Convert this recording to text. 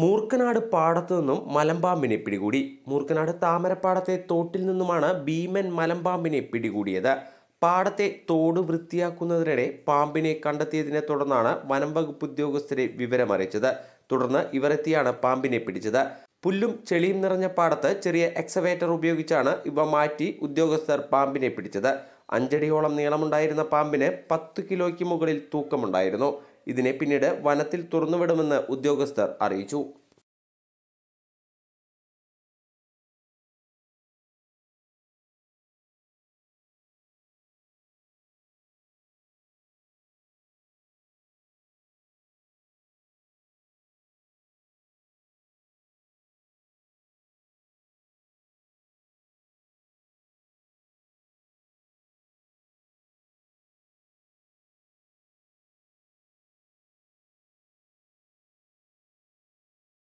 മൂർക്കനാട് പാടത്തു നിന്നും മലമ്പാമ്പിനെ പിടികൂടി മൂർക്കനാട് താമരപ്പാടത്തെ തോട്ടിൽ നിന്നുമാണ് ഭീമൻ മലമ്പാമ്പിനെ പിടികൂടിയത് പാടത്തെ തോട് വൃത്തിയാക്കുന്നതിനിടെ പാമ്പിനെ കണ്ടെത്തിയതിനെ തുടർന്നാണ് വനം വകുപ്പ് ഉദ്യോഗസ്ഥരെ വിവരമറിയിച്ചത് തുടർന്ന് ഇവരെത്തിയാണ് പാമ്പിനെ പിടിച്ചത് പുല്ലും ചെളിയും നിറഞ്ഞ പാടത്ത് ചെറിയ എക്സവേറ്റർ ഉപയോഗിച്ചാണ് ഇവ മാറ്റി ഉദ്യോഗസ്ഥർ പാമ്പിനെ പിടിച്ചത് അഞ്ചടിയോളം നീളമുണ്ടായിരുന്ന പാമ്പിന് പത്ത് കിലോയ്ക്ക് മുകളിൽ തൂക്കമുണ്ടായിരുന്നു ഇതിനെ പിന്നീട് വനത്തിൽ തുറന്നുവിടുമെന്ന് ഉദ്യോഗസ്ഥർ അറിയിച്ചു